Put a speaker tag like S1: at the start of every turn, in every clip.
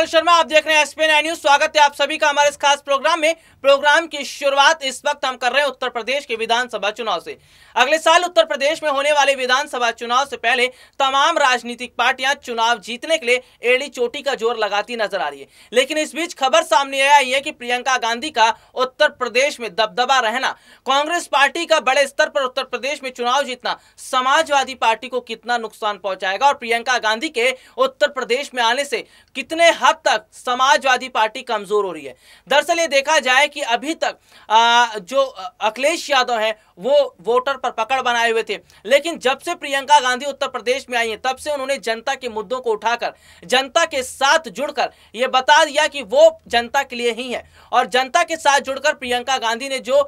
S1: राहुल शर्मा आप देख रहे हैं एसपी न्यूज स्वागत है आप सभी का हमारे इस खास प्रोग्राम में प्रोग्राम की शुरुआत इस वक्त हम कर रहे हैं उत्तर प्रदेश के विधानसभा चुनाव से अगले साल उत्तर प्रदेश में होने वाले विधानसभा चुनाव से पहले तमाम राजनीतिक पार्टियां चुनाव जीतने के लिए एड़ी चोटी का जोर लगाती नजर आ रही है लेकिन इस बीच खबर सामने आई है कि प्रियंका गांधी का उत्तर प्रदेश में दबदबा रहना कांग्रेस पार्टी का बड़े स्तर पर उत्तर प्रदेश में चुनाव जीतना समाजवादी पार्टी को कितना नुकसान पहुंचाएगा और प्रियंका गांधी के उत्तर प्रदेश में आने से कितने हद अब तक समाजवादी पार्टी कमज़ोर हो रही है दरअसल ये देखा जाए कि अभी तक आ, जो अखिलेश यादव हैं वो वोटर पर पकड़ बनाए हुए थे लेकिन जब से प्रियंका गांधी उत्तर प्रदेश में आई हैं तब से उन्होंने जनता के मुद्दों को उठाकर जनता के साथ जुड़कर ये बता दिया कि वो जनता के लिए ही है और जनता के साथ जुड़कर प्रियंका गांधी ने जो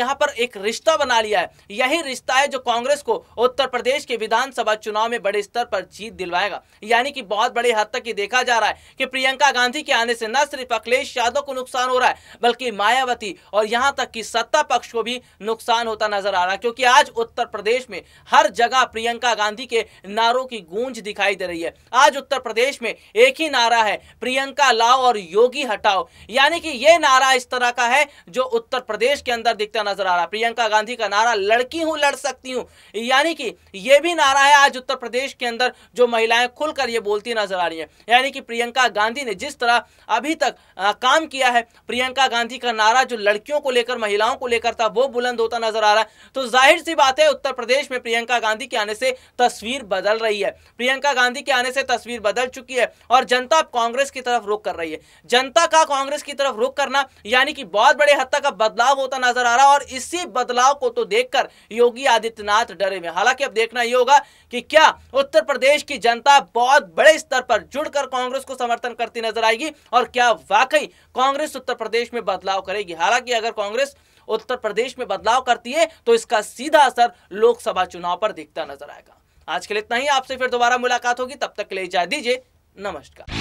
S1: यहाँ पर एक रिश्ता बना लिया है यही रिश्ता है जो कांग्रेस को उत्तर प्रदेश के विधानसभा चुनाव में बड़े स्तर पर जीत दिलवाएगा यानी कि बहुत बड़े हद तक ये देखा जा रहा है कि प्रियंका गांधी के आने से न सिर्फ अखिलेश यादव को नुकसान हो रहा है बल्कि मायावती और यहां तक कि सत्ता पक्ष को भी नुकसान होता नजर आ रहा है क्योंकि आज उत्तर प्रदेश में हर जगह प्रियंका गांधी के नारों की गूंज दिखाई दे रही है आज उत्तर प्रदेश में एक ही नारा है प्रियंका लाओ और योगी हटाओ यानी कि यह नारा इस तरह का है जो उत्तर प्रदेश के अंदर दिखता नजर आ रहा है प्रियंका गांधी का नारा लड़की हूं लड़ सकती हूं यानी कि यह भी नारा है आज उत्तर प्रदेश के अंदर जो महिलाएं खुलकर यह बोलती नजर आ रही है यानी कि प्रियंका गांधी गांधी ने जिस तरह अभी तक आ, काम किया है प्रियंका गांधी का नारा जो लड़कियों को लेकर महिलाओं को लेकर था वो बुलंद होता नजर आ रहा है तो जाहिर सी बात है उत्तर प्रदेश में प्रियंका गांधी के आने से तस्वीर बदल रही है प्रियंका गांधी के आने से तस्वीर बदल चुकी है और जनता कांग्रेस की तरफ रुख कर रही है जनता का कांग्रेस की तरफ रुख करना यानी कि बहुत बड़े हद तक बदलाव होता नजर आ रहा है और इसी बदलाव को तो देखकर योगी आदित्यनाथ डरे हुए हालांकि अब देखना यह होगा कि क्या उत्तर प्रदेश की जनता बहुत बड़े स्तर पर जुड़कर कांग्रेस को समर्थन करती नजर आएगी और क्या वाकई कांग्रेस उत्तर प्रदेश में बदलाव करेगी हालांकि अगर कांग्रेस उत्तर प्रदेश में बदलाव करती है तो इसका सीधा असर लोकसभा चुनाव पर दिखता नजर आएगा आज के लिए इतना ही आपसे फिर दोबारा मुलाकात होगी तब तक के लिए जा दीजिए नमस्कार